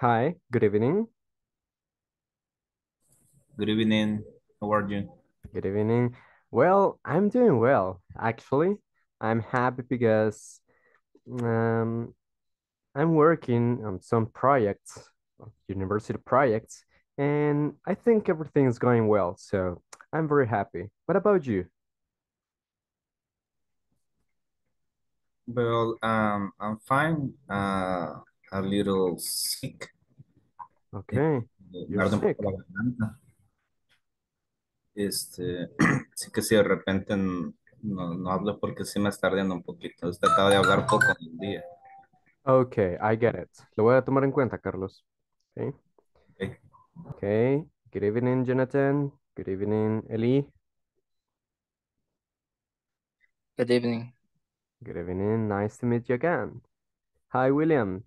Hi, good evening. Good evening. How are you? Good evening. Well, I'm doing well, actually. I'm happy because um, I'm working on some projects, university projects, and I think everything is going well. So I'm very happy. What about you? Well, um, I'm fine. Uh, a little sick. Okay. Eh, you're sick. Este, sí que si de repente no, no hablo porque sí me está ardiendo un poquito. Estoy de hablar poco en día. Ok, I get it. Lo voy a tomar en cuenta, Carlos. Okay. Okay. okay. Good evening, Jonathan. Good evening, Eli. Good evening. Good evening. Nice to meet you again. Hi, William.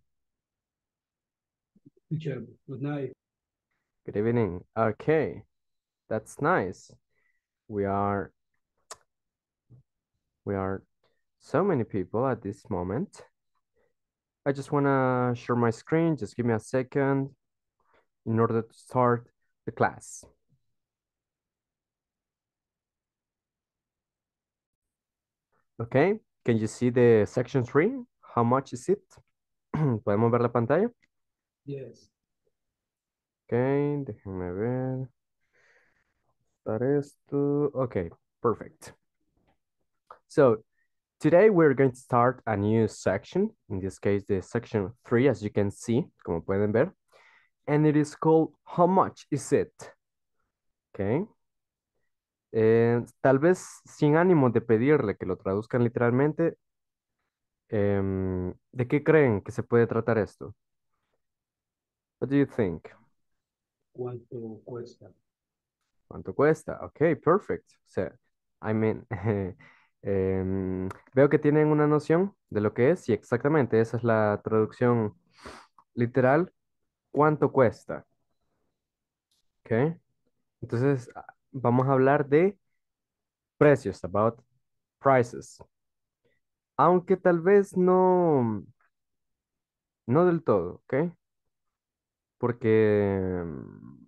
Teacher, good night. Good evening. Okay, that's nice. We are, we are so many people at this moment. I just wanna share my screen. Just give me a second in order to start the class. Okay, can you see the section three? How much is it? ¿Podemos ver la pantalla? Yes. Ok, déjenme ver. That esto. Okay, perfect. So today we're going to start a new section. In this case, the section three, as you can see, como pueden ver. And it is called How much is it? Okay. Eh, tal vez sin ánimo de pedirle que lo traduzcan literalmente, em, ¿de qué creen que se puede tratar esto? What do you think? ¿Cuánto cuesta? ¿Cuánto cuesta? Ok, perfect. O sea, I mean, em, veo que tienen una noción de lo que es y exactamente esa es la traducción literal. ¿Cuánto cuesta? Ok. Entonces, ah, vamos a hablar de precios, about prices. Aunque tal vez no, no del todo, ¿ok? porque mm,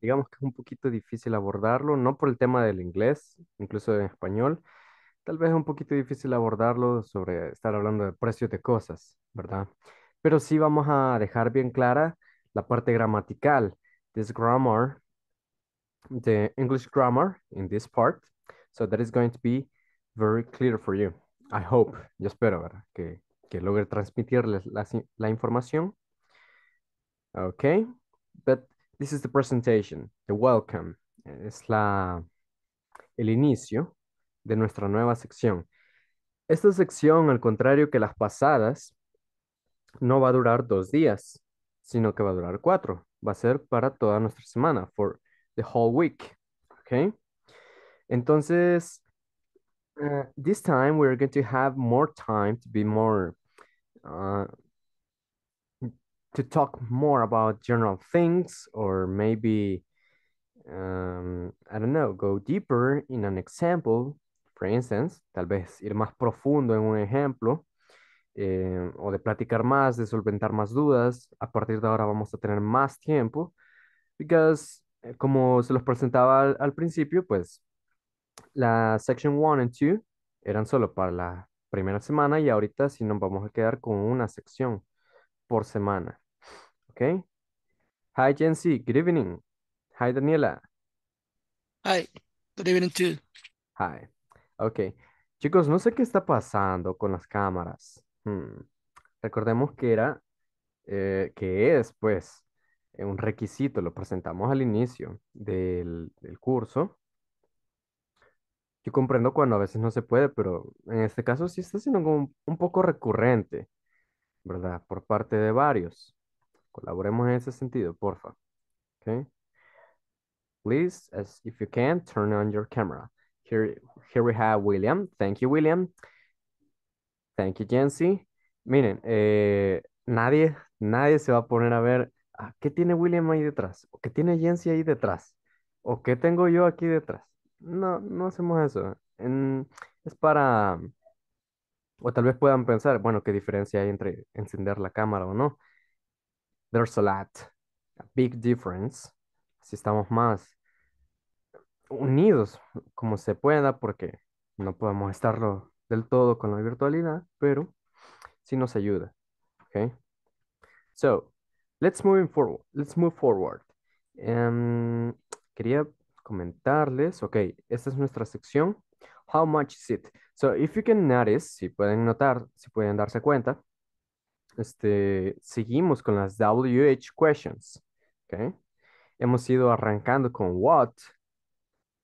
digamos que es un poquito difícil abordarlo, no por el tema del inglés, incluso en español, tal vez es un poquito difícil abordarlo sobre estar hablando de precios de cosas, ¿verdad? Pero sí vamos a dejar bien clara la parte gramatical. This grammar, the English grammar in this part, so that is going to be very clear for you. I hope, yo espero, ¿verdad? Que, que logre transmitirles la, la información Okay, but this is the presentation, the welcome. Es la, el inicio de nuestra nueva sección. Esta sección, al contrario que las pasadas, no va a durar dos días, sino que va a durar cuatro. Va a ser para toda nuestra semana, for the whole week. Okay. Entonces, eh, this time we're going to have more time to be more uh, to talk more about general things or maybe um, I don't know, go deeper in an example, for instance, tal vez ir más profundo en un ejemplo eh, o de platicar más, de solventar más dudas. A partir de ahora vamos a tener más tiempo, because eh, como se los presentaba al, principio, pues la section 1 and 2 eran solo para la primera semana y ahorita si nos vamos a quedar con una sección por semana. ¿Ok? Hi, Jensi. Good evening. Hi, Daniela. Hi. Good evening, too. Hi. Ok. Chicos, no sé qué está pasando con las cámaras. Hmm. Recordemos que era, eh, que es, pues, eh, un requisito. Lo presentamos al inicio del, curso. Yo comprendo cuando a veces no se puede, pero en este caso sí está siendo un poco recurrente. ¿verdad? Por parte de varios. Colaboremos en ese sentido, porfa. Okay. Please, as if you can, turn on your camera. Here, we have William. Thank you, William. Thank you, Jency. Miren, eh, nadie, nadie se va a poner a ver ah, qué tiene William ahí detrás, o qué tiene Jency ahí detrás, o qué tengo yo aquí detrás. No, no hacemos eso. es para o tal vez puedan pensar, bueno, ¿qué diferencia hay entre encender la cámara o no? There's a lot, a big difference. Si estamos más unidos como se pueda, porque no podemos estarlo del todo con la virtualidad, pero sí nos ayuda. Okay. So, let's move forward. Let's move forward. Em, quería comentarles, ok, esta es nuestra sección How much is it? So if you can notice, si pueden notar, si pueden darse cuenta, este, seguimos con las WH questions. Okay. Hemos ido arrancando con what,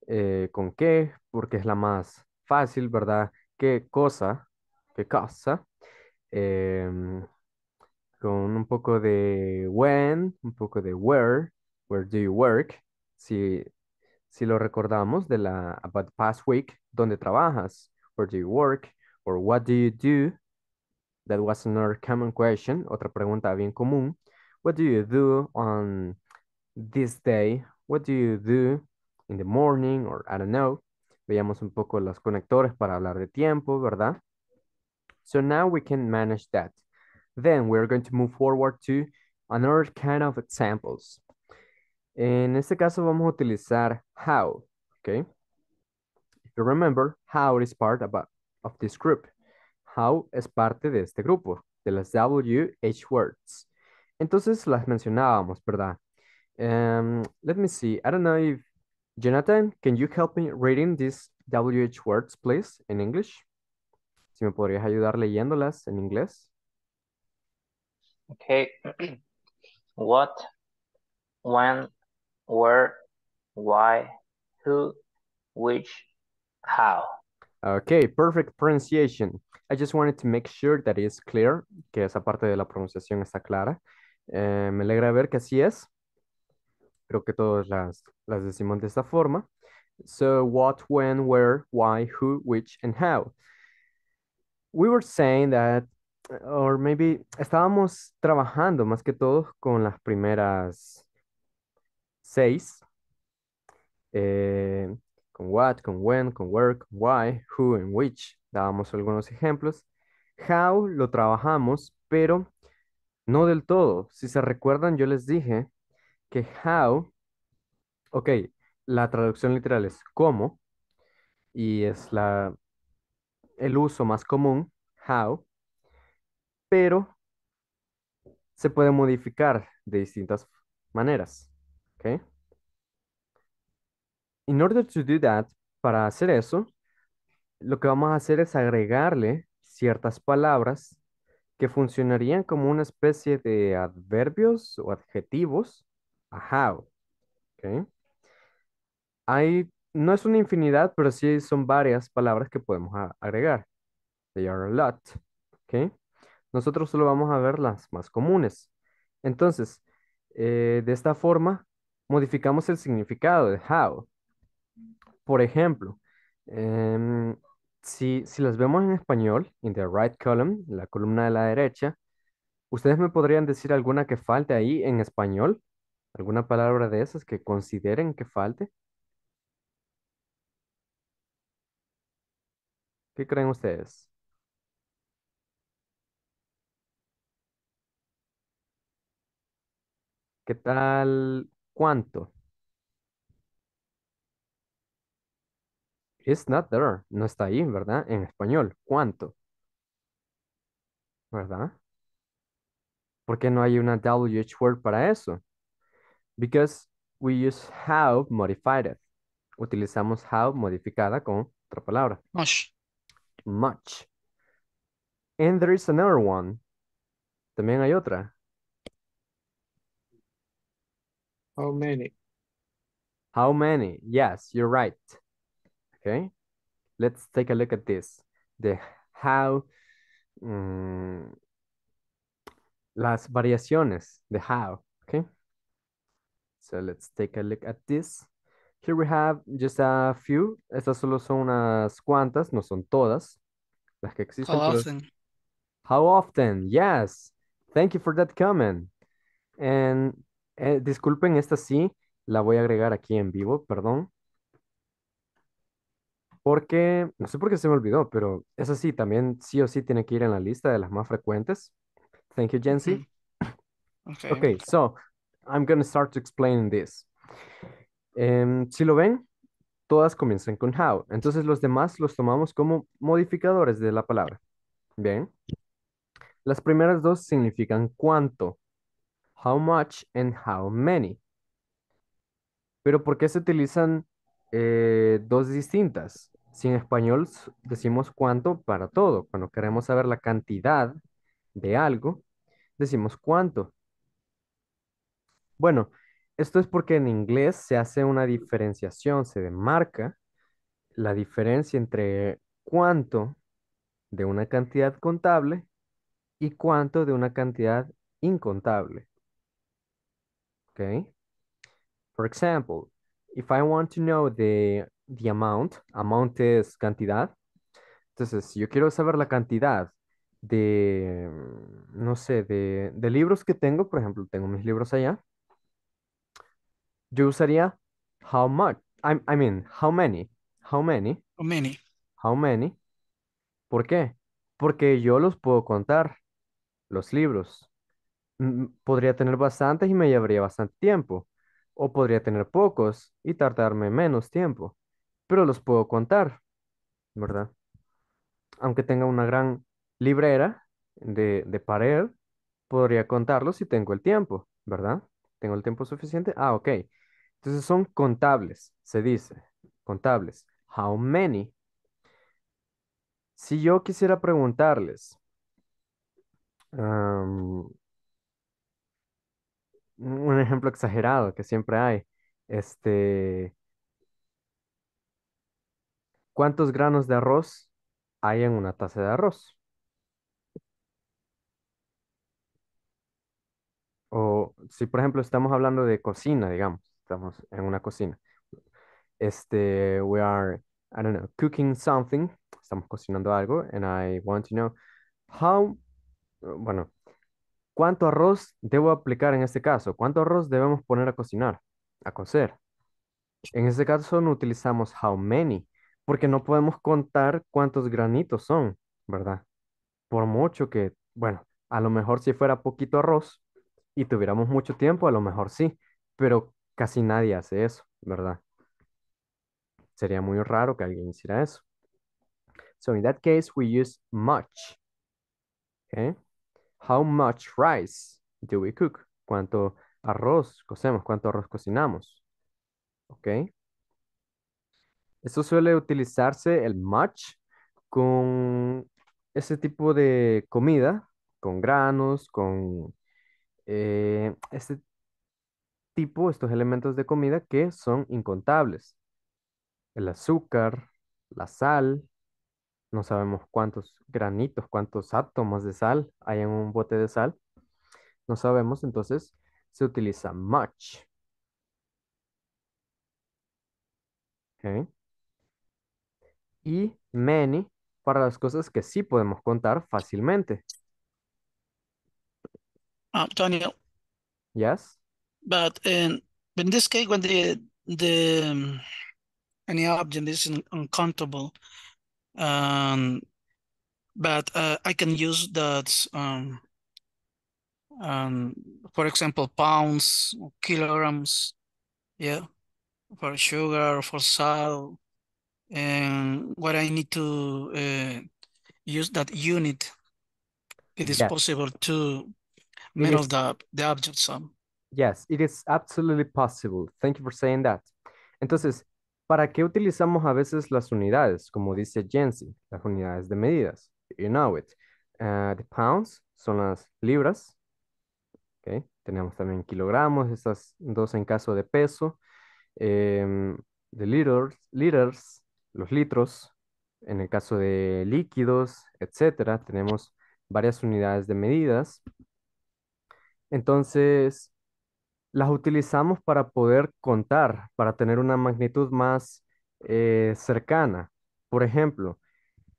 eh, con qué, porque es la más fácil, ¿verdad? ¿Qué cosa? ¿Qué cosa? Em, con un poco de when, un poco de where, where do you work, si si lo recordamos de la about the past week, ¿dónde trabajas? Where do you work? Or what do you do? That was another common question, otra pregunta bien común. What do you do on this day? What do you do in the morning? Or I don't know. Veíamos un poco los conectores para hablar de tiempo, ¿verdad? So now we can manage that. Then we're going to move forward to another kind of examples. En este caso vamos a utilizar how, ¿ok? If you remember, how is part of this group. How es parte de este grupo, de las WH words. Entonces las mencionábamos, ¿verdad? Em, let me see. I don't know if Jonathan, can you help me reading these WH words, please, in English? Si me podrías ayudar leyéndolas en inglés. Okay. What, when, where, why, who, which, how. Okay, perfect pronunciation. I just wanted to make sure that it's clear, que esa parte de la pronunciación está clara. Eh, me alegra ver que así es. Creo que todas las, las decimos de esta forma. So, what, when, where, why, who, which, and how. We were saying that, or maybe estábamos trabajando más que todos con las primeras 6. Eh, con what, con when, con where, why, who, and which. Dábamos algunos ejemplos. How lo trabajamos, pero no del todo. Si se recuerdan, yo les dije que how, ok, la traducción literal es cómo, y es la, el uso más común, how, pero se puede modificar de distintas maneras. Okay? In order to do that, para hacer eso, lo que vamos a hacer es agregarle ciertas palabras que funcionarían como una especie de adverbios o adjetivos a how. Okay. Hay, no es una infinidad, pero sí son varias palabras que podemos agregar. They are a lot. Okay. Nosotros solo vamos a ver las más comunes. Entonces, eh, de esta forma, modificamos el significado de how. Por ejemplo, em, si, si las vemos en español, in the right column, la columna de la derecha, ¿ustedes me podrían decir alguna que falte ahí en español? ¿Alguna palabra de esas que consideren que falte? ¿Qué creen ustedes? ¿Qué tal ¿Cuánto? It's not there. No está ahí, ¿verdad? En español. ¿Cuánto? ¿Verdad? ¿Por qué no hay una WH word para eso? Because we use how modified. It. Utilizamos how modificada con otra palabra. Much. Much. And there is another one. También hay otra. How many? How many? Yes, you're right. Okay, let's take a look at this. The how, um, las variaciones, the how, okay? So let's take a look at this. Here we have just a few. Estas solo son unas cuantas, no son todas las que existen. How often? How often? Yes. Thank you for that comment. And Eh, disculpen, esta sí la voy a agregar aquí en vivo, perdón. Porque, no sé por qué se me olvidó, pero esa sí, también sí o sí tiene que ir en la lista de las más frecuentes. Thank you, Jency. Mm. Okay. so I'm going to start to explain this. Em, si lo ven, todas comienzan con how. Entonces los demás los tomamos como modificadores de la palabra. Bien. Las primeras dos significan cuánto how much and how many. Pero ¿por qué se utilizan eh, dos distintas? Si en español decimos cuánto para todo, cuando queremos saber la cantidad de algo, decimos cuánto. Bueno, esto es porque en inglés se hace una diferenciación, se demarca la diferencia entre cuánto de una cantidad contable y cuánto de una cantidad incontable okay? For example, if I want to know the, the amount, amount es cantidad, entonces si yo quiero saber la cantidad de, no sé, de, de libros que tengo, por ejemplo, tengo mis libros allá, yo usaría how much, I, I mean, how many, how many. How many. How many. ¿Por qué? Porque yo los puedo contar, los libros podría tener bastantes y me llevaría bastante tiempo. O podría tener pocos y tardarme menos tiempo. Pero los puedo contar, ¿verdad? Aunque tenga una gran librera de, de pared, podría contarlos si tengo el tiempo, ¿verdad? ¿Tengo el tiempo suficiente? Ah, ok. Entonces son contables, se dice. Contables. How many? Si yo quisiera preguntarles, un ejemplo exagerado que siempre hay. Este, ¿cuántos granos de arroz hay en una taza de arroz? O si, por ejemplo, estamos hablando de cocina, digamos, estamos en una cocina. Este, we are, I don't know, cooking something. Estamos cocinando algo, and I want to know how, bueno, ¿Cuánto arroz debo aplicar en este caso? ¿Cuánto arroz debemos poner a cocinar, a cocer? En este caso no utilizamos how many, porque no podemos contar cuántos granitos son, ¿verdad? Por mucho que, bueno, a lo mejor si fuera poquito arroz y tuviéramos mucho tiempo, a lo mejor sí, pero casi nadie hace eso, ¿verdad? Sería muy raro que alguien hiciera eso. So in that case, we use much. Okay. How much rice do we cook? ¿Cuánto arroz cocemos? ¿Cuánto arroz cocinamos? ¿Ok? Esto suele utilizarse el much con ese tipo de comida, con granos, con eh, este tipo, estos elementos de comida que son incontables. El azúcar, la sal, no sabemos cuántos granitos, cuántos átomos de sal hay en un bote de sal. No sabemos, entonces se utiliza much. Y many para las cosas que sí podemos contar fácilmente. Antonio. Ah, Daniel. Yes. But eh, in, this case, when the, um, any object is uncountable, Um, but uh, I can use that, um, um, for example, pounds, kilograms, yeah, for sugar, for salt, and what I need to uh, use that unit. It is possible to measure the, the object sum. Yes, it is absolutely possible. Thank you for saying that. Entonces, ¿Para qué utilizamos a veces las unidades, como dice Jensen, las unidades de medidas? You know it. Ah, the pounds son las libras. Tenemos también kilogramos, estas dos en caso de peso. Em, the liters, liters, los litros, en el caso de líquidos, etcétera. Tenemos varias unidades de medidas. Entonces, las utilizamos para poder contar, para tener una magnitud más eh, cercana. Por ejemplo,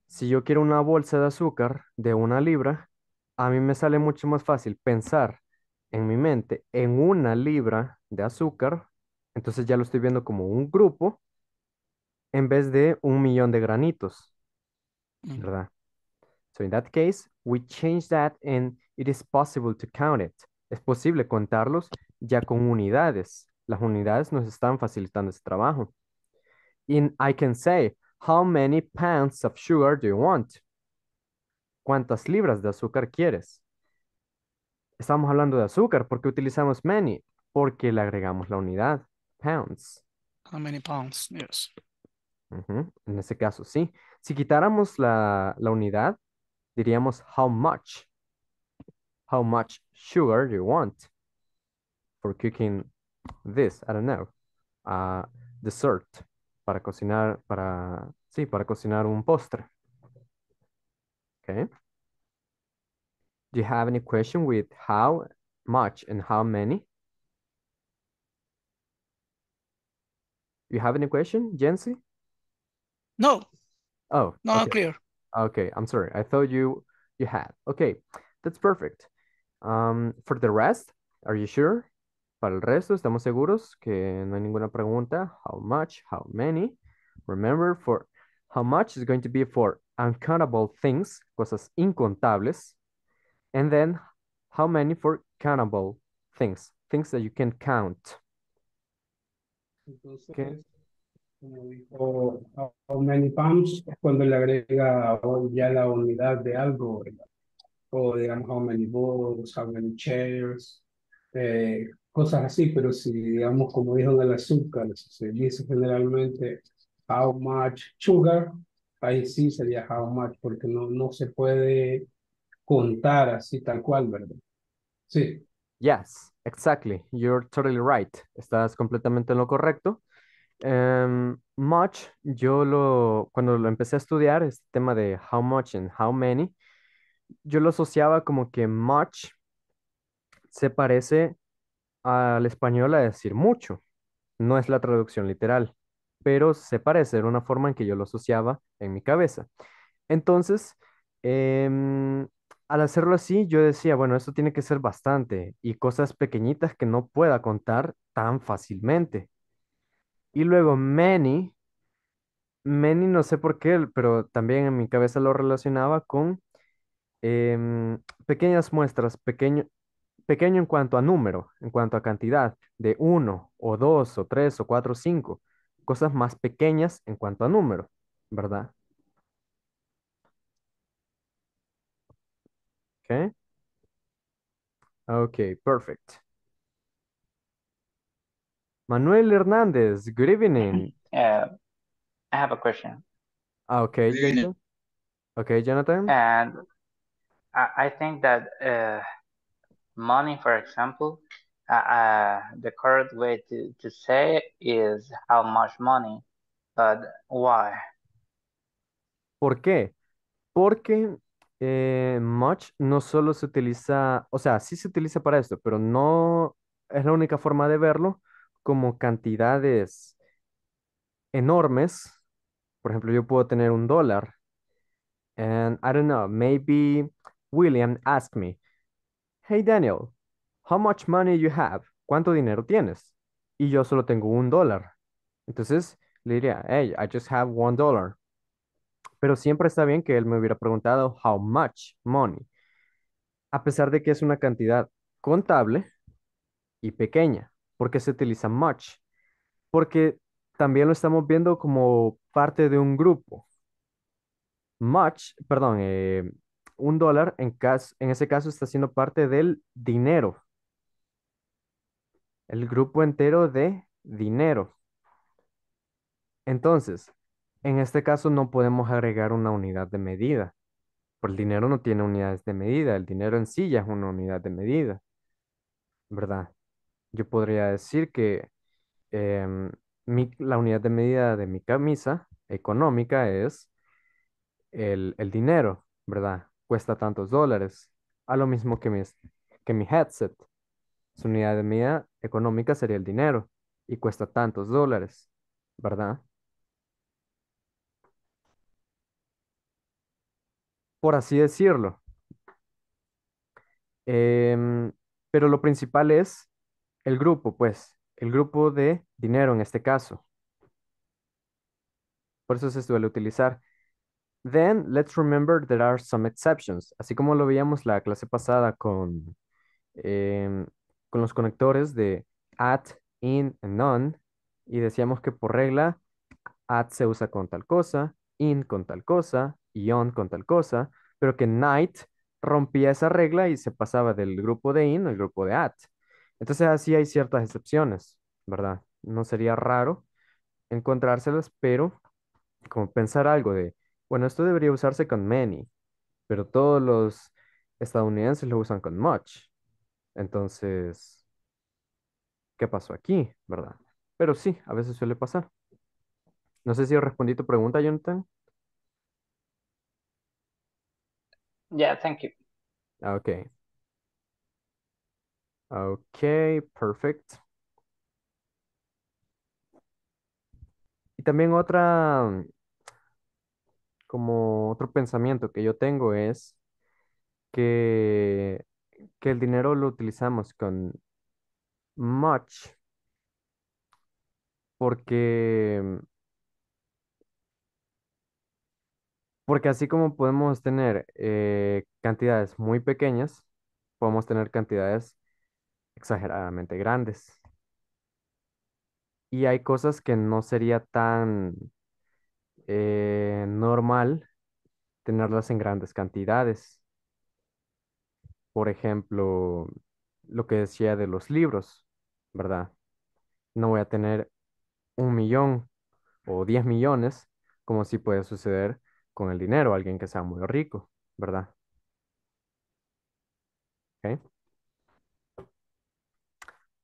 si yo quiero una bolsa de azúcar de una libra, a mí me sale mucho más fácil pensar en mi mente en una libra de azúcar, entonces ya lo estoy viendo como un grupo, en vez de un millón de granitos, ¿verdad? So in that case, we change that and it is possible to count it. Es posible contarlos ya con unidades. Las unidades nos están facilitando ese trabajo. In, I can say, how many pounds of sugar do you want? ¿Cuántas libras de azúcar quieres? Estamos hablando de azúcar porque utilizamos many, porque le agregamos la unidad, pounds. How many pounds, yes. En ese caso, sí. Si quitáramos la, la unidad, diríamos how much. How much sugar do you want? for cooking this, I don't know, uh, dessert, para cocinar, para, sí, para cocinar un postre. Okay. Do you have any question with how much and how many? You have any question, Jency? No. Oh. No, okay. I'm clear. Okay, I'm sorry. I thought you you had. Okay, that's perfect. Um, for the rest, are you sure? Para el resto, estamos seguros que no hay ninguna pregunta. How much, how many. Remember for how much is going to be for uncountable things, cosas incontables. And then how many for countable things, things that you can count. Entonces, como dijo, how, many pounds cuando le agrega ya la unidad de algo, o digamos how many balls, how many chairs, eh, cosas así, pero si, digamos, como dijo del azúcar, se dice generalmente how much sugar, ahí sí sería how much, porque no, no se puede contar así tal cual, ¿verdad? Sí. Yes, exactly. You're totally right. Estás completamente en lo correcto. Em, much, yo lo, cuando lo empecé a estudiar, este tema de how much and how many, yo lo asociaba como que much se parece al español a decir mucho. No es la traducción literal, pero se parece, era una forma en que yo lo asociaba en mi cabeza. Entonces, em, al hacerlo así, yo decía, bueno, esto tiene que ser bastante y cosas pequeñitas que no pueda contar tan fácilmente. Y luego many, many no sé por qué, pero también en mi cabeza lo relacionaba con em, pequeñas muestras, pequeños pequeño en cuanto a número, en cuanto a cantidad, de uno o dos o tres o cuatro o cinco, cosas más pequeñas en cuanto a número, ¿verdad? Okay. Okay, perfect. Manuel Hernández, good evening. Uh, I have a question. Ah, okay, Okay, Jonathan. And I, think that uh, money, for example, uh, uh, the correct way to, to say is how much money, but why? ¿Por qué? Porque eh, much no solo se utiliza, o sea, sí se utiliza para esto, pero no es la única forma de verlo como cantidades enormes. Por ejemplo, yo puedo tener un dólar. And I don't know, maybe William asked me, Hey Daniel, how much money you have? ¿Cuánto dinero tienes? Y yo solo tengo un dólar. Entonces le diría, hey, I just have one dollar. Pero siempre está bien que él me hubiera preguntado how much money. A pesar de que es una cantidad contable y pequeña. porque se utiliza much? Porque también lo estamos viendo como parte de un grupo. Much, perdón, eh, un dólar en, en ese caso está siendo parte del dinero. El grupo entero de dinero. Entonces, en este caso no podemos agregar una unidad de medida. Porque el dinero no tiene unidades de medida. El dinero en sí ya es una unidad de medida. ¿Verdad? Yo podría decir que em, la unidad de medida de mi camisa económica es el dinero, ¿verdad? cuesta tantos dólares, a lo mismo que mi, que mi headset. Su unidad de medida económica sería el dinero y cuesta tantos dólares, ¿verdad? Por así decirlo. Em, pero lo principal es el grupo, pues, el grupo de dinero en este caso. Por eso se suele utilizar. Then let's remember there are some exceptions, así como lo veíamos la clase pasada con, em, con los conectores de at, in, and on, y decíamos que por regla at se usa con tal cosa, in con tal cosa y on con tal cosa, pero que night rompía esa regla y se pasaba del grupo de in al grupo de at. Entonces así hay ciertas excepciones, ¿verdad? No sería raro encontrárselas, pero como pensar algo de bueno, esto debería usarse con many, pero todos los estadounidenses lo usan con much. Entonces, ¿qué pasó aquí, verdad? Pero sí, a veces suele pasar. No sé si respondí tu pregunta, Jonathan. Yeah, thank you. Ah, okay. Okay, perfect. Y también otra como otro pensamiento que yo tengo es que, que el dinero lo utilizamos con much porque mm, porque así como podemos tener eh, cantidades muy pequeñas, podemos tener cantidades exageradamente grandes. Y hay cosas que no sería tan eh, normal tenerlas en grandes cantidades. Por ejemplo, lo que decía de los libros, ¿verdad? No voy a tener un millón o diez millones, como si puede suceder con el dinero, alguien que sea muy rico, ¿verdad? Okay.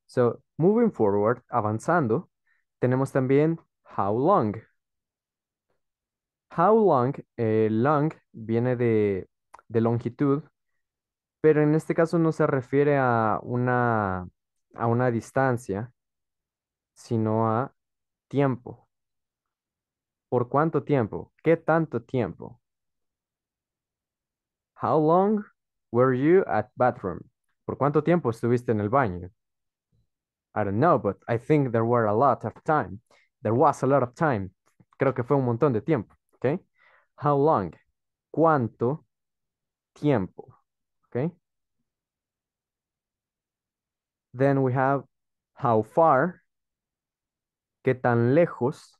So, moving forward, avanzando, tenemos también how long. How long, eh, long viene de, de longitud, pero en este caso no se refiere a una, a una distancia, sino a tiempo. ¿Por cuánto tiempo? ¿Qué tanto tiempo? How long were you at bathroom? ¿Por cuánto tiempo estuviste en el baño? I don't know, but I think there were a lot of time. There was a lot of time. Creo que fue un montón de tiempo. ¿ok? How long? ¿Cuánto tiempo? ¿Ok? Then we have how far, qué tan lejos.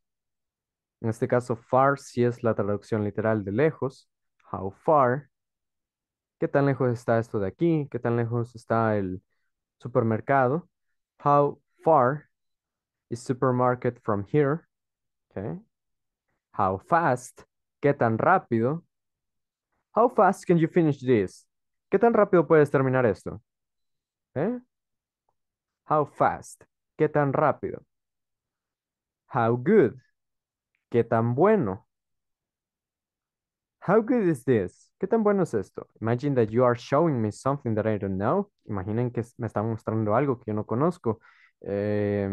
En este caso, far si es la traducción literal de lejos. How far, qué tan lejos está esto de aquí, qué tan lejos está el supermercado. How far is supermarket from here? Okay. How fast? ¿Qué tan rápido? How fast can you finish this? ¿Qué tan rápido puedes terminar esto? ¿Eh? How fast? ¿Qué tan rápido? How good? ¿Qué tan bueno? How good is this? ¿Qué tan bueno es esto? Imagine that you are showing me something that I don't know. Imaginen que me están mostrando algo que yo no conozco. Eh,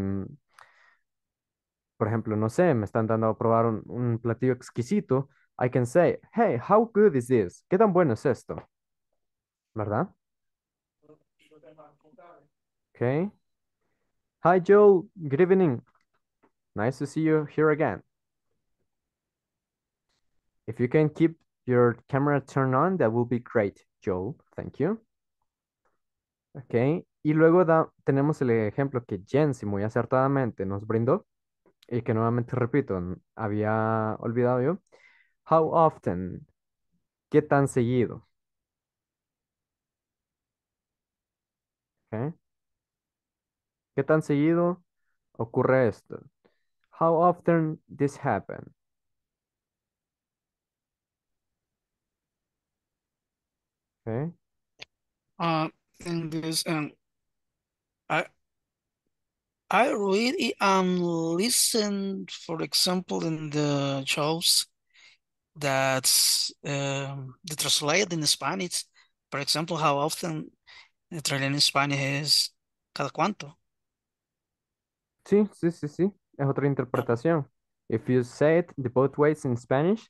por ejemplo, no sé, me están dando a probar un, platillo exquisito, I can say, hey, how good is this? ¿Qué tan bueno es esto? ¿Verdad? Okay. Hi, Joel. Good evening. Nice to see you here again. If you can keep your camera turned on, that will be great, Joel. Thank you. Ok, y luego tenemos el ejemplo que Jensi muy acertadamente nos brindó, y que nuevamente repito, había olvidado yo. How often? ¿Qué tan seguido? Okay. ¿Qué tan seguido ocurre esto? How often this happen? Okay. Uh, in this, um, I read it and um, listen, for example, in the shows that um, the translated in Spanish. for example how often the translated in Spanish is cada cuanto. Sí, sí, sí, sí. Es otra interpretación. If you say it the both ways in Spanish,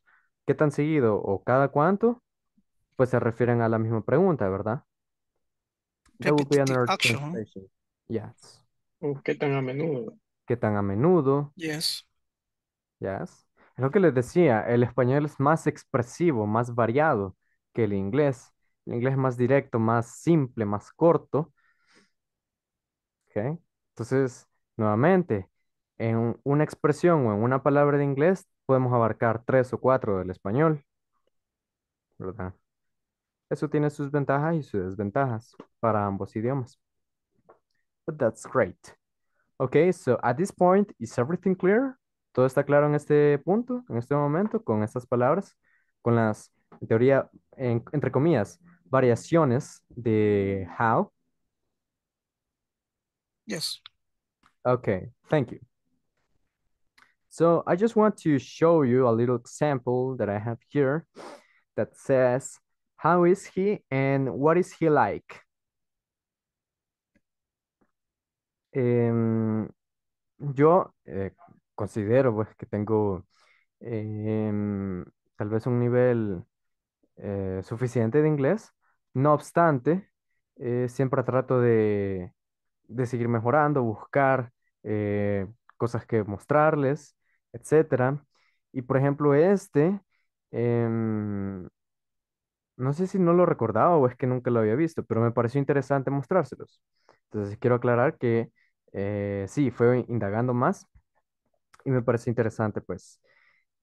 ¿qué tan seguido o cada cuanto? Pues se refieren a la misma pregunta, ¿verdad? That would action. Yes qué tan a menudo? ¿Qué tan a menudo? Yes. Yes. Es lo que les decía, el español es más expresivo, más variado que el inglés. El inglés es más directo, más simple, más corto. Entonces, nuevamente, en una expresión o en una palabra de inglés podemos abarcar tres o cuatro del español. ¿Verdad? Eso tiene sus ventajas y sus desventajas para ambos idiomas. but that's great. Ok, so at this point, is everything clear? Todo está claro en este punto, en este momento, con estas palabras, con las, en teoría, en, entre comillas, variaciones de how. Yes. Okay, thank you. So I just want to show you a little example that I have here that says, how is he and what is he like? Em, yo eh, considero pues que tengo em, tal vez un nivel eh, suficiente de inglés. No obstante, eh, siempre trato de, de, seguir mejorando, buscar cosas que mostrarles, etcétera. Y por ejemplo, este, em, no sé si no lo recordaba o es que nunca lo había visto, pero me pareció interesante mostrárselos. Entonces quiero aclarar que eh, sí, fue indagando más y me parece interesante, pues,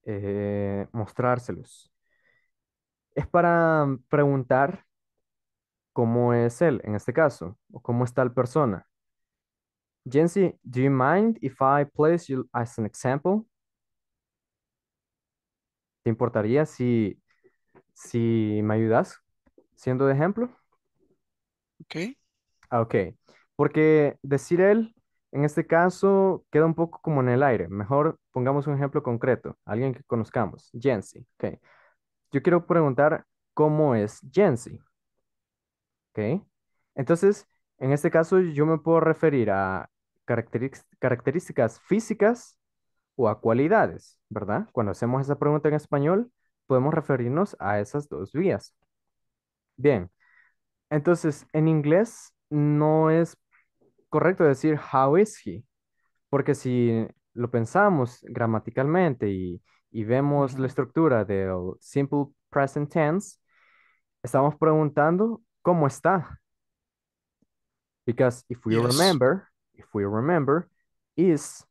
eh, mostrárselos. Es para preguntar cómo es él en este caso, o cómo está tal persona. Jensi, do you mind if I place you as an example? ¿Te importaría si, si me ayudas siendo de ejemplo? Ok. Ah, ok, porque decir él en este caso, queda un poco como en el aire. Mejor pongamos un ejemplo concreto, alguien que conozcamos, Jensi. Okay. Yo quiero preguntar cómo es Jensi. Okay. Entonces, en este caso, yo me puedo referir a características físicas o a cualidades, ¿verdad? Cuando hacemos esa pregunta en español, podemos referirnos a esas dos vías. Bien, entonces en inglés no es correcto decir how is he, porque si lo pensamos gramaticalmente y, vemos la estructura del simple present tense, estamos preguntando cómo está. Because if we remember, if we remember, is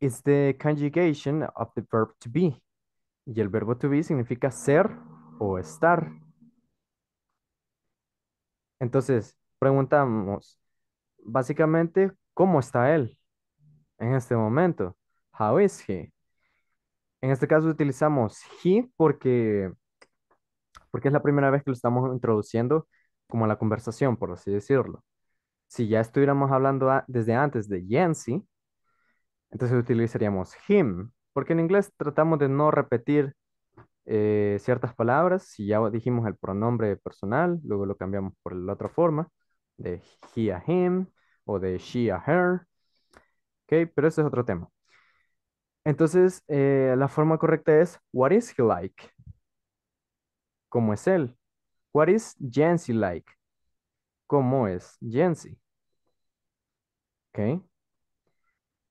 is the conjugation of the verb to be. Y el verbo to be significa ser o estar. Entonces, preguntamos, básicamente, ¿cómo está él en este momento? How is he? En este caso utilizamos he porque, porque es la primera vez que lo estamos introduciendo como a la conversación, por así decirlo. Si ya estuviéramos hablando desde antes de Yancy, entonces utilizaríamos him, porque en inglés tratamos de no repetir eh, ciertas palabras. Si ya dijimos el pronombre personal, luego lo cambiamos por la otra forma, de he a him, o de she a her. Okay, pero ese es otro tema. Entonces, eh, la forma correcta es what is he like? ¿Cómo es él? What is jancy like? ¿Cómo es jancy Ok.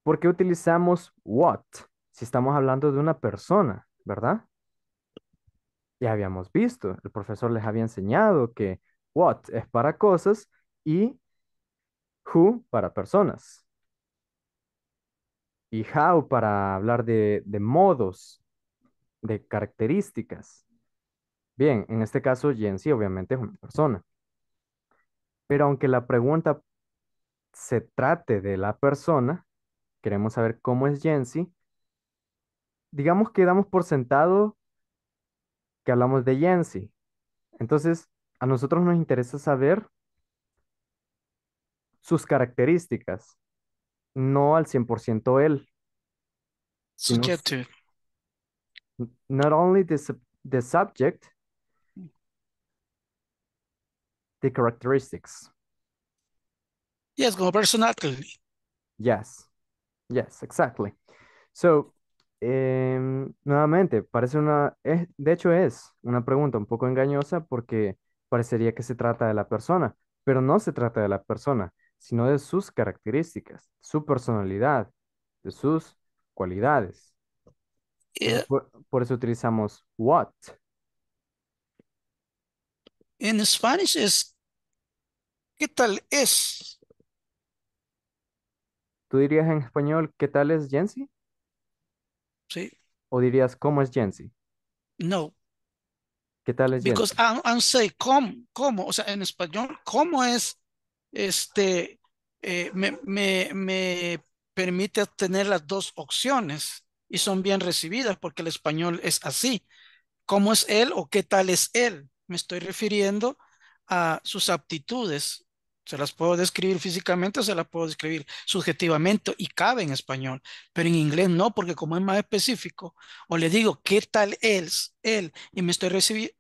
¿Por qué utilizamos what si estamos hablando de una persona, verdad? Ya habíamos visto, el profesor les había enseñado que what es para cosas y Who para personas. Y how para hablar de, modos, de características. Bien, en este caso, Jensi obviamente es una persona. Pero aunque la pregunta se trate de la persona, queremos saber cómo es Jensi, digamos que damos por sentado que hablamos de Jensi. Entonces, a nosotros nos interesa saber sus características, no al 100% él. Not only the, the subject, the characteristics. Yes, como personal... Yes, yes, exactly. So, em, nuevamente, parece una, de hecho es una pregunta un poco engañosa porque parecería que se trata de la persona, pero no se trata de la persona sino de sus características, su personalidad, de sus cualidades. Eh. Por, eso utilizamos what. En Spanish es ¿qué tal es? ¿Tú dirías en español qué tal es Jensi? Sí. ¿O dirías cómo es Jensi? No. ¿Qué tal es Jensi? Because cómo, o sea, en español, ¿cómo es este, eh, me, me, me permite tener las dos opciones y son bien recibidas porque el español es así. ¿Cómo es él o qué tal es él? Me estoy refiriendo a sus aptitudes. Se las puedo describir físicamente o se las puedo describir subjetivamente y cabe en español, pero en inglés no, porque como es más específico, o le digo qué tal es él y me estoy recibiendo,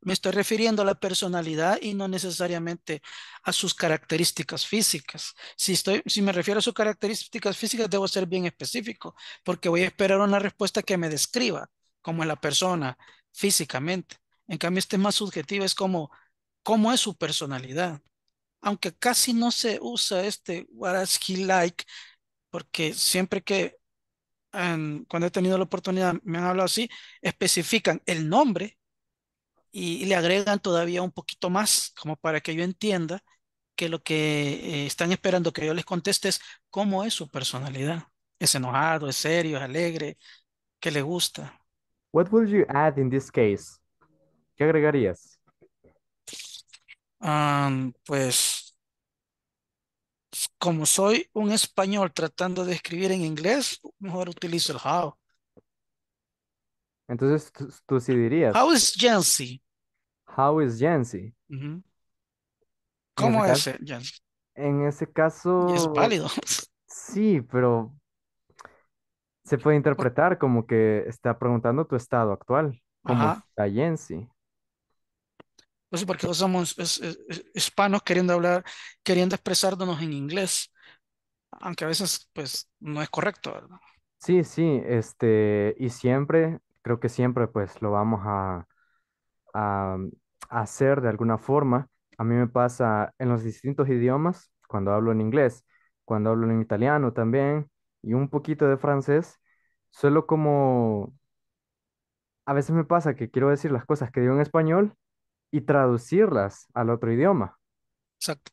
me estoy refiriendo a la personalidad y no necesariamente a sus características físicas. Si, estoy, si me refiero a sus características físicas, debo ser bien específico, porque voy a esperar una respuesta que me describa cómo es la persona físicamente. En cambio, este es más subjetivo, es como cómo es su personalidad. Aunque casi no se usa este what is he like, porque siempre que em, cuando he tenido la oportunidad me han hablado así, especifican el nombre y, le agregan todavía un poquito más, como para que yo entienda que lo que eh, están esperando que yo les conteste es cómo es su personalidad. ¿Es enojado, es serio, es alegre? ¿Qué le gusta? What would you add in this case? ¿Qué agregarías? pues, como soy un español tratando de escribir en inglés, mejor utilizo el how. Entonces tú, sí dirías. How is Jency? How is ¿Cómo es Jensi? En ese caso. Es pálido. Sí, pero se puede interpretar como que está preguntando tu estado actual, como está pues Sí, Pues porque somos hispanos queriendo hablar, queriendo expresarnos en inglés, aunque a veces pues no es correcto, ¿verdad? Sí, sí, este, y siempre creo que siempre pues lo vamos a, a, mm, hacer de alguna forma. A mí me pasa en los distintos idiomas, cuando hablo en inglés, cuando hablo en italiano también y un poquito de francés, Solo como... A veces me pasa que quiero decir las cosas que digo en español y traducirlas al otro idioma. Exacto.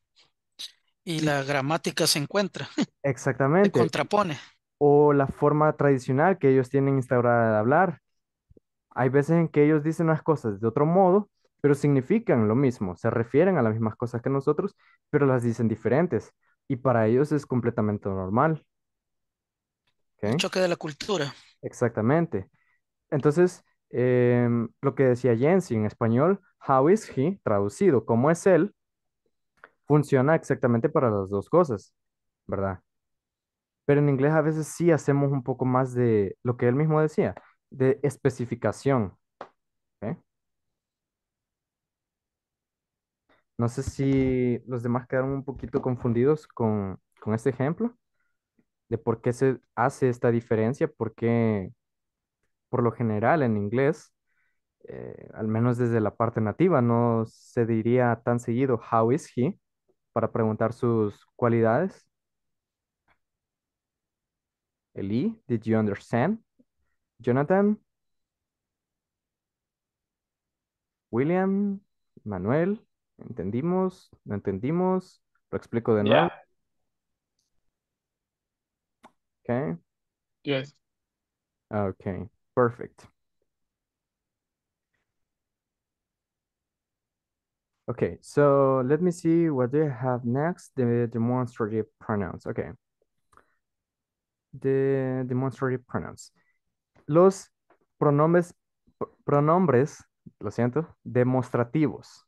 Y la gramática se encuentra. Exactamente. Se contrapone. O la forma tradicional que ellos tienen instaurada de hablar hay veces en que ellos dicen las cosas de otro modo, pero significan lo mismo, se refieren a las mismas cosas que nosotros, pero las dicen diferentes. Y para ellos es completamente normal. choque de la cultura. Exactamente. Entonces, em, lo que decía Jensi en español, how is he, traducido, ¿cómo es él? Funciona exactamente para las dos cosas, ¿verdad? Pero en inglés a veces sí hacemos un poco más de lo que él mismo decía, de especificación. No sé si los demás quedaron un poquito confundidos con, este ejemplo de por qué se hace esta diferencia, porque por lo general en inglés, eh, al menos desde la parte nativa, no se diría tan seguido how is he para preguntar sus cualidades. Eli, did you understand? Jonathan, William, Manuel, ¿entendimos? ¿No entendimos? Lo explico de nuevo. Yeah. Okay. Yes. Okay, perfect. Okay, so let me see what do you have next. The demonstrative pronouns. Okay. The demonstrative pronouns. los pronombres, pronombres, lo siento, demostrativos.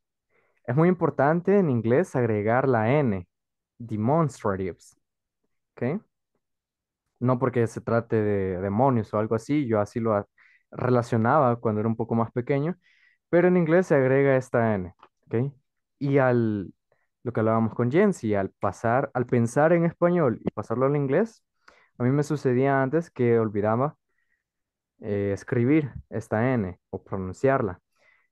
Es muy importante en inglés agregar la N, demonstratives. ¿Ok? No porque se trate de demonios o algo así, yo así lo relacionaba cuando era un poco más pequeño, pero en inglés se agrega esta N. ¿Ok? Y al, lo que hablábamos con Jensi, al pasar, al pensar en español y pasarlo al inglés, a mí me sucedía antes que olvidaba eh, escribir esta N o pronunciarla.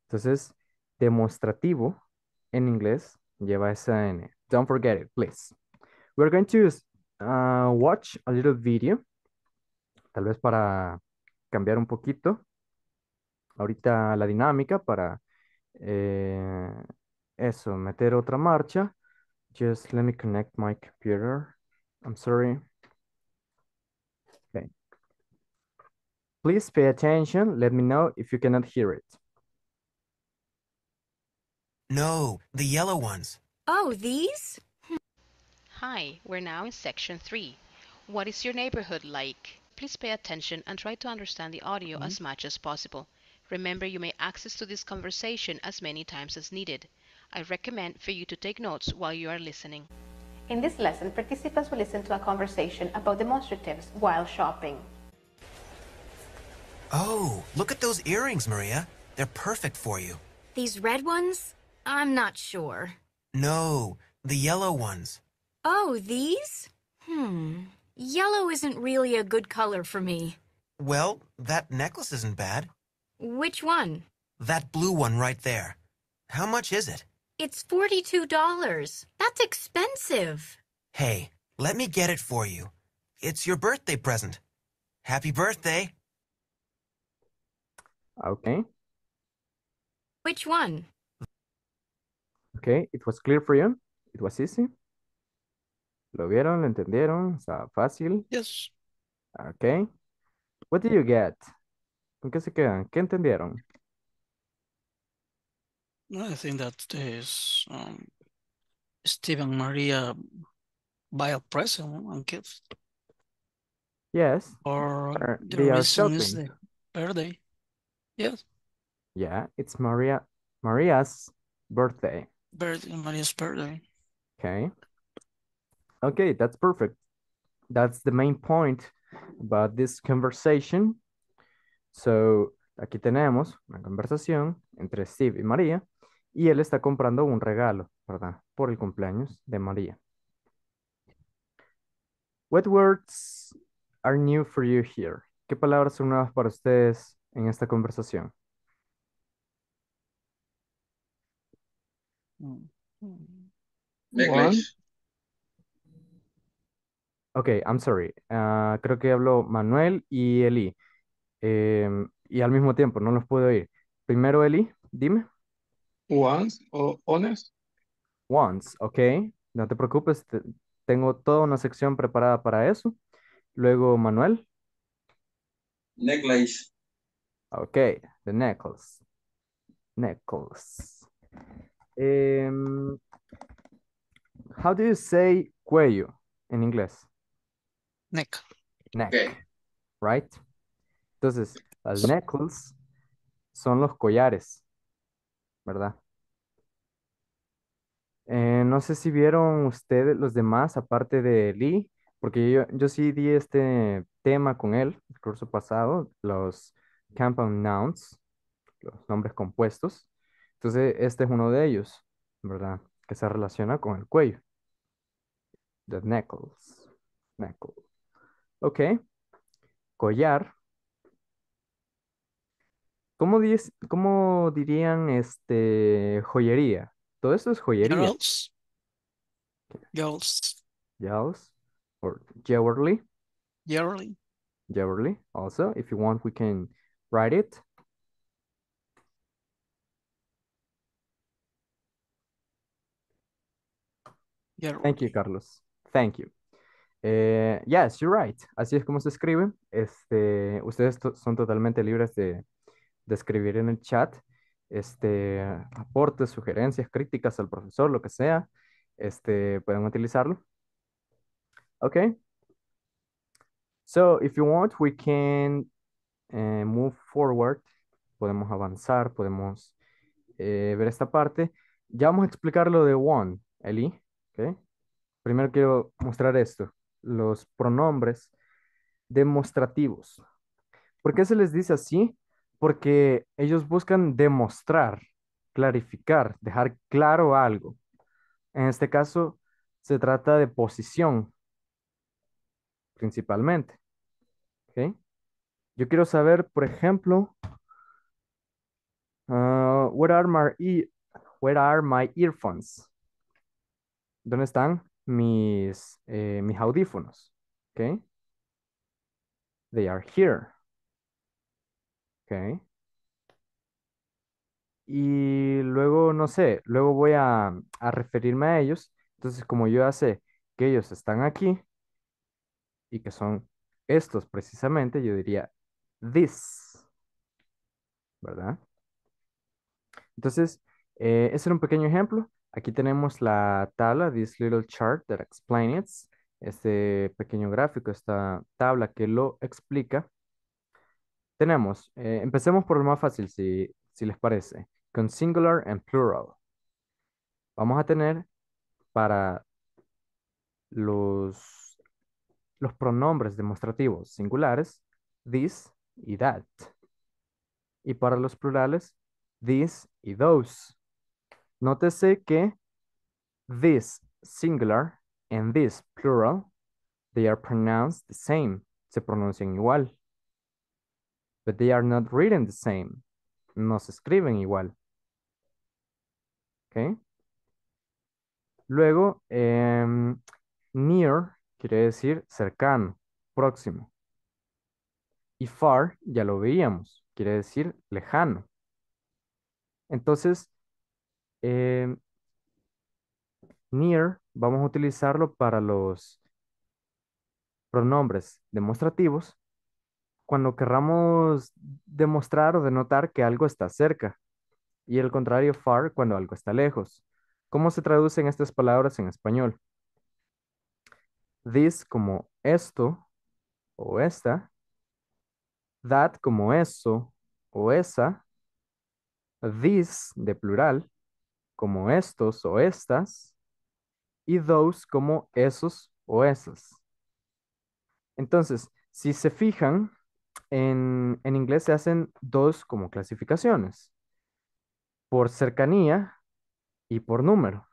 Entonces, demostrativo en inglés lleva esa N. Don't forget it, please. We're going to uh, watch a little video, tal vez para cambiar un poquito ahorita la dinámica para eh, eso, meter otra marcha. Just let me connect my computer. I'm sorry. Please pay attention. Let me know if you cannot hear it. No, the yellow ones. Oh, these? Hi, we're now in section 3. What is your neighborhood like? Please pay attention and try to understand the audio mm -hmm. as much as possible. Remember, you may access to this conversation as many times as needed. I recommend for you to take notes while you are listening. In this lesson, participants will listen to a conversation about demonstratives while shopping. Oh, look at those earrings, Maria. They're perfect for you. These red ones? I'm not sure. No, the yellow ones. Oh, these? Hmm. Yellow isn't really a good color for me. Well, that necklace isn't bad. Which one? That blue one right there. How much is it? It's $42. That's expensive. Hey, let me get it for you. It's your birthday present. Happy birthday! Okay. Which one? Okay, it was clear for you. It was easy. ¿Lo vieron? ¿Lo entendieron? ¿Está fácil? Yes. Okay. What did you get? ¿Con qué se quedan? ¿Qué entendieron? I think that is um, Stephen Maria by present and gift. Yes. Or the reason shopping. is the birthday. Yes. Yeah, it's Maria Maria's birthday. Birthday, Maria's birthday. Okay. Okay, that's perfect. That's the main point about this conversation. So, aquí tenemos una conversación entre Steve y María y él está comprando un regalo, ¿verdad? Por el cumpleaños de María. What words are new for you here? ¿Qué palabras son nuevas para ustedes en esta conversación? Ok, I'm sorry. Ah, creo que hablo Manuel y Eli. Em, y al mismo tiempo, no los puedo oír. Primero, Eli, dime. Once o honest. Once, ok. No te preocupes, tengo toda una sección preparada para eso. Luego, Manuel. Necklace. Okay, the necklace. Necklace. how do you say cuello en inglés? Neck. Neck. Right? Entonces, las necklaces son los collares, ¿verdad? Eh, no sé si vieron ustedes los demás, aparte de Lee, porque yo, yo sí di este tema con él, el curso pasado, los compound nouns, los nombres compuestos. Entonces, este es uno de ellos, ¿verdad? Que se relaciona con el cuello. The knuckles. neckles. Ok. Collar. ¿Cómo, ¿Cómo, dirían este joyería? Todo esto es joyería. Girls. Girls. Girls. Or jewelry. Jewelry. Jewelry. Also, if you want, we can Write it. Thank you, Carlos. Thank you. Eh, yes, you're right. Así es como se escribe. Este, ustedes son totalmente libres de, de, escribir en el chat. Este, aportes, sugerencias, críticas al profesor, lo que sea. Este, pueden utilizarlo. Okay. So if you want, we can eh, move forward, podemos avanzar, podemos eh, ver esta parte. Ya vamos a explicar lo de one, Eli. Primero quiero mostrar esto, los pronombres demostrativos. ¿Por qué se les dice así? Porque ellos buscan demostrar, clarificar, dejar claro algo. En este caso, se trata de posición, principalmente. ¿okay? Yo quiero saber, por ejemplo, ah, where are my are my earphones? ¿Dónde están mis, eh, mis audífonos? Okay. They are here. Okay. Y luego, no sé, luego voy a, a referirme a ellos. Entonces, como yo hace sé que ellos están aquí y que son estos precisamente, yo diría this, ¿verdad? Entonces, eh, ese era un pequeño ejemplo. Aquí tenemos la tabla, this little chart that explains it, este pequeño gráfico, esta tabla que lo explica. Tenemos, eh, empecemos por lo más fácil, si, les parece, con singular and plural. Vamos a tener para los, los pronombres demostrativos singulares, this, y Y para los plurales, this y those. Nótese que this singular and this plural, they are pronounced the same. Se pronuncian igual. But they are not written the same. No se escriben igual. Okay. Luego, em, near quiere decir cercano, próximo. Y far ya lo veíamos, quiere decir lejano. Entonces, em, near vamos a utilizarlo para los pronombres demostrativos cuando querramos demostrar o denotar que algo está cerca y el contrario far cuando algo está lejos. ¿Cómo se traducen estas palabras en español? This como esto o esta That como eso o esa. These de plural, como estos o estas. Y those como esos o esas. Entonces, si se fijan, en, en, inglés se hacen dos como clasificaciones, por cercanía y por número.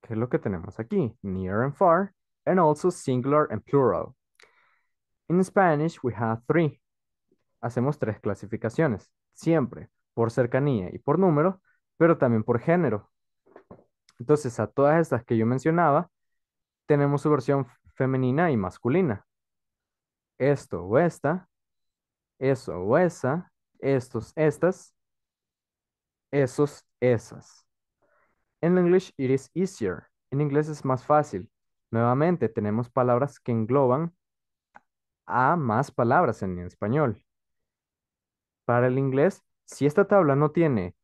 ¿Qué es lo que tenemos aquí? Near and far, and also singular and plural. En Spanish we have three. Hacemos tres clasificaciones, siempre por cercanía y por número, pero también por género. Entonces, a todas estas que yo mencionaba, tenemos su versión femenina y masculina. Esto o esta, eso o esa, estos, estas, esos, esas. En English it is easier. En inglés es más fácil. Nuevamente tenemos palabras que engloban a más palabras en español. Para el inglés, si esta tabla no tiene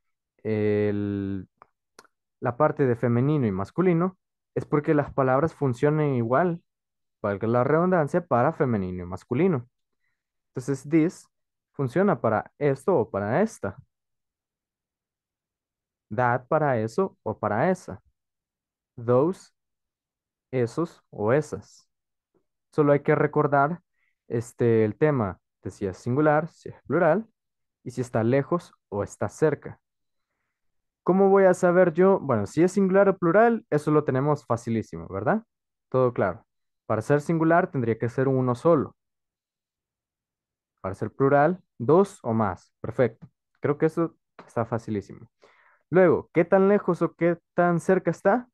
el, la parte de femenino y masculino, es porque las palabras funcionan igual, para la redundancia, para femenino y masculino. Entonces, this funciona para esto o para esta. That para eso o para esa. Those, esos o esas. Solo hay que recordar este, el tema de si es singular, si es plural y si está lejos o está cerca. ¿Cómo voy a saber yo? Bueno, si es singular o plural, eso lo tenemos facilísimo, ¿verdad? Todo claro. Para ser singular tendría que ser uno solo. Para ser plural, dos o más. Perfecto. Creo que eso está facilísimo. Luego, ¿qué tan lejos o qué tan cerca está?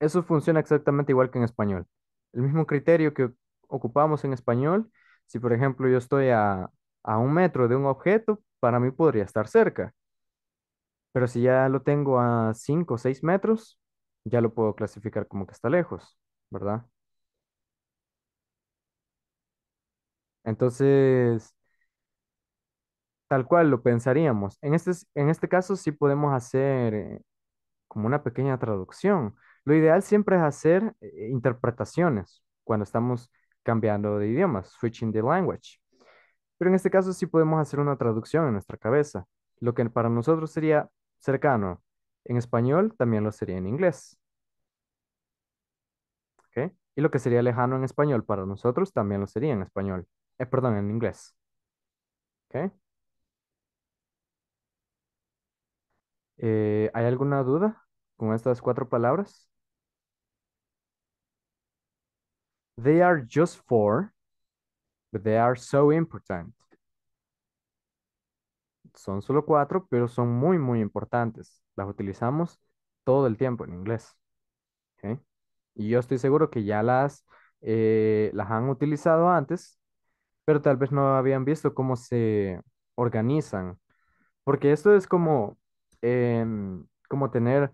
Eso funciona exactamente igual que en español. El mismo criterio que ocupamos en español. Si, por ejemplo, yo estoy a, un metro de un objeto, para mí podría estar cerca. Pero si ya lo tengo a 5 o 6 metros, ya lo puedo clasificar como que está lejos, ¿verdad? Entonces, tal cual lo pensaríamos. En este, en este caso sí podemos hacer eh, como una pequeña traducción. Lo ideal siempre es hacer eh, interpretaciones cuando estamos cambiando de idiomas, switching the language. Pero en este caso sí podemos hacer una traducción en nuestra cabeza. Lo que para nosotros sería cercano en español también lo sería en inglés. ¿Okay? Y lo que sería lejano en español para nosotros también lo sería en español. Eh, perdón, en inglés. ¿Okay? Eh, ¿Hay alguna duda con estas cuatro palabras? They are just four, but they are so important. Son solo cuatro, pero son muy, muy importantes. Las utilizamos todo el tiempo en inglés. Y yo estoy seguro que ya las, eh, las han utilizado antes, pero tal vez no habían visto cómo se organizan. Porque esto es como, em, como tener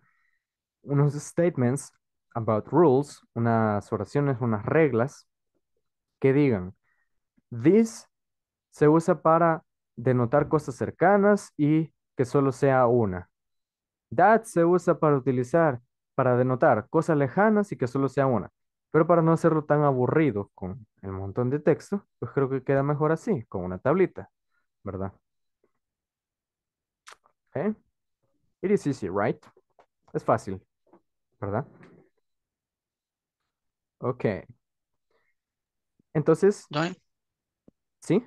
unos statements about rules, unas oraciones, unas reglas que digan, this se usa para denotar cosas cercanas y que solo sea una. That se usa para utilizar, para denotar cosas lejanas y que solo sea una. Pero para no hacerlo tan aburrido con el montón de texto, pues creo que queda mejor así, con una tablita, ¿verdad? Okay. It is easy, right? Es fácil, ¿verdad? Ok. Entonces, ¿sí?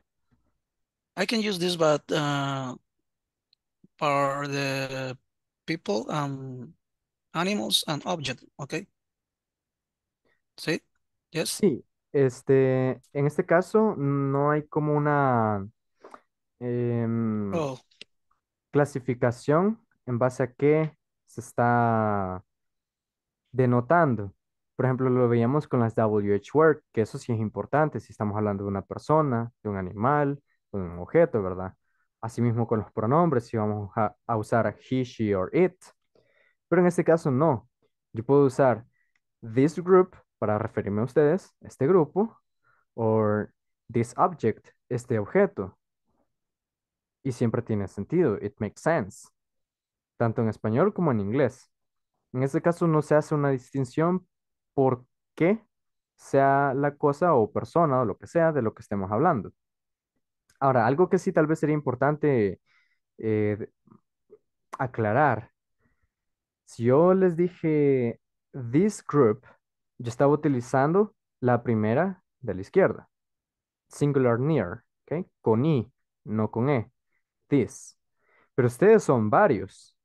I can use this, but uh, for the people, um, animals and object, okay? ¿Sí? Yes. Sí, este, en este caso no hay como una em, oh. clasificación en base a qué se está denotando. Por ejemplo, lo veíamos con las WH word, que eso sí es importante si estamos hablando de una persona, de un animal, de un objeto, ¿verdad? Asimismo con los pronombres, si vamos a, usar he, she or it. Pero en este caso no. Yo puedo usar this group para referirme a ustedes, este grupo, or this object, este objeto. Y siempre tiene sentido, it makes sense, tanto en español como en inglés. En este caso no se hace una distinción por qué sea la cosa o persona o lo que sea de lo que estemos hablando. Ahora, algo que sí tal vez sería importante eh, aclarar. Si yo les dije this group, yo estaba utilizando la primera de la izquierda. Singular near, ¿ok? Con i, no con e. This. Pero ustedes son varios.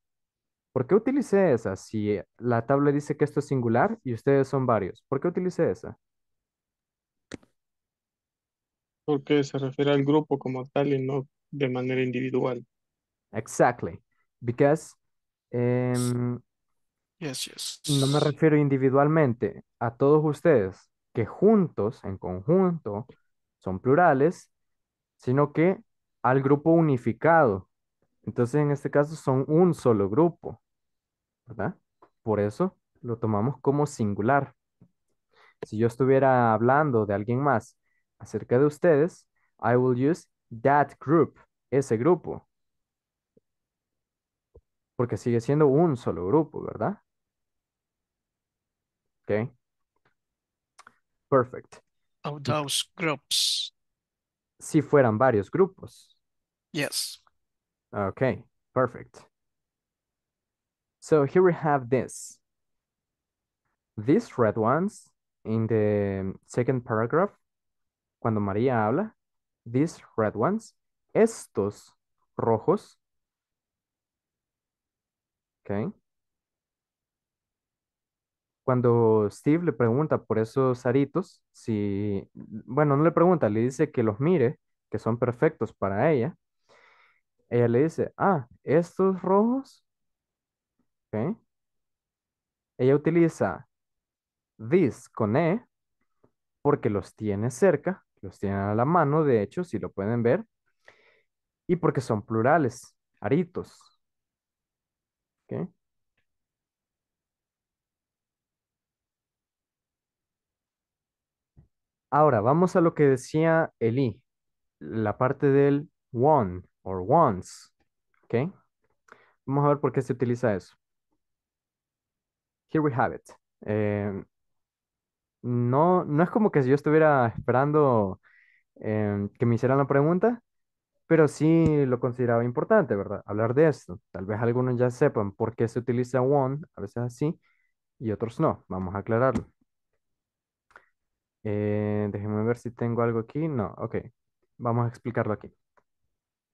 ¿Por qué utilicé esa? Si la tabla dice que esto es singular y ustedes son varios, ¿por qué utilicé esa? Porque se refiere al grupo como tal y no de manera individual. Exactly. Because em, yes, yes. no me refiero individualmente a todos ustedes que juntos, en conjunto, son plurales, sino que al grupo unificado entonces, en este caso son un solo grupo, ¿verdad? Por eso lo tomamos como singular. Si yo estuviera hablando de alguien más acerca de ustedes, I will use that group, ese grupo. Porque sigue siendo un solo grupo, ¿verdad? Ok. Perfect. Of those groups. Si fueran varios grupos. Yes. Okay, perfect. So here we have this. These red ones in the second paragraph, cuando María habla, these red ones, estos rojos, okay. Cuando Steve le pregunta por esos aritos, si, bueno, no le pregunta, le dice que los mire, que son perfectos para ella. Ella le dice, ah, estos rojos. Ella utiliza this con E porque los tiene cerca, los tiene a la mano, de hecho, si lo pueden ver, y porque son plurales, aritos. Ahora, vamos a lo que decía Eli, la parte del one or once, Vamos a ver por qué se utiliza eso. Here we have it. Em, no, no es como que yo estuviera esperando em, que me hicieran la pregunta, pero sí lo consideraba importante, ¿verdad? Hablar de esto. Tal vez algunos ya sepan por qué se utiliza one, a veces así, y otros no. Vamos a aclararlo. Eh, déjenme ver si tengo algo aquí. No, ok. Vamos a explicarlo aquí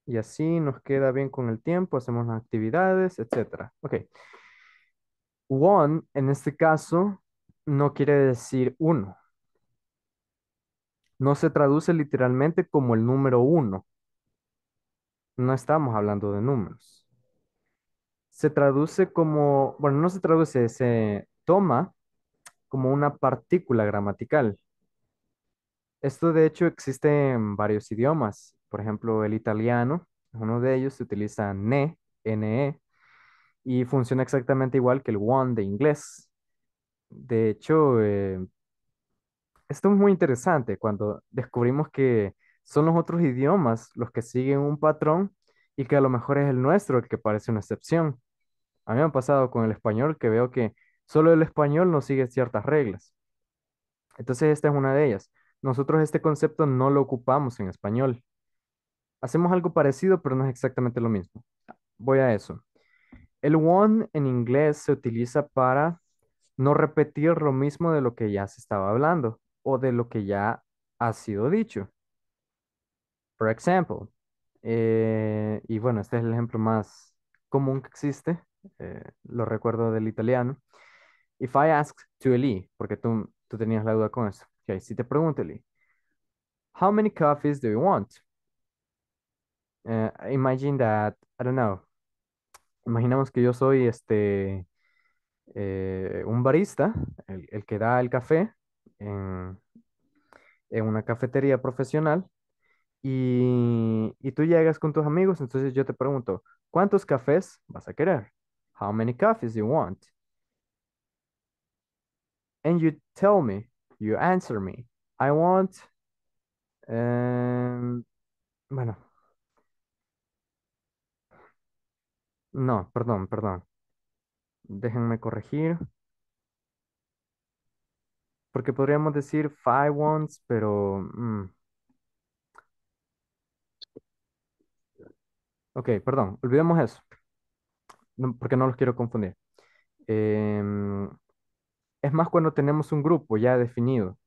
y así nos queda bien con el tiempo, hacemos las actividades, etc. Ok. One, en este caso, no quiere decir uno. No se traduce literalmente como el número uno. No estamos hablando de números. Se traduce como, bueno, no se traduce, se toma como una partícula gramatical. Esto de hecho existe en varios idiomas. Por ejemplo, el italiano, uno de ellos se utiliza ne, ne, y funciona exactamente igual que el one de inglés. De hecho, eh, esto es muy interesante cuando descubrimos que son los otros idiomas los que siguen un patrón y que a lo mejor es el nuestro el que parece una excepción. A mí me ha pasado con el español que veo que solo el español no sigue ciertas reglas. Entonces esta es una de ellas. Nosotros este concepto no lo ocupamos en español. Hacemos algo parecido, pero no es exactamente lo mismo. Voy a eso. El one en inglés se utiliza para no repetir lo mismo de lo que ya se estaba hablando o de lo que ya ha sido dicho. Por ejemplo, eh, y bueno, este es el ejemplo más común que existe, eh, lo recuerdo del italiano. If I ask to Eli, porque tú, tú tenías la duda con eso. Okay, si te pregunto, how many coffees do you want? Eh, imagine that, I don't know, imaginamos que yo soy este, eh, un barista, el, que da el café en, una cafetería profesional, y, tú llegas con tus amigos, entonces yo te pregunto, ¿cuántos cafés vas a querer? How many coffees you want? And you tell me, you answer me, I want, em, bueno, No, perdón, perdón. Déjenme corregir. Porque podríamos decir five ones, pero... Mm. Ok, perdón, olvidemos eso. porque no los quiero confundir. Em, es más cuando tenemos un grupo ya definido.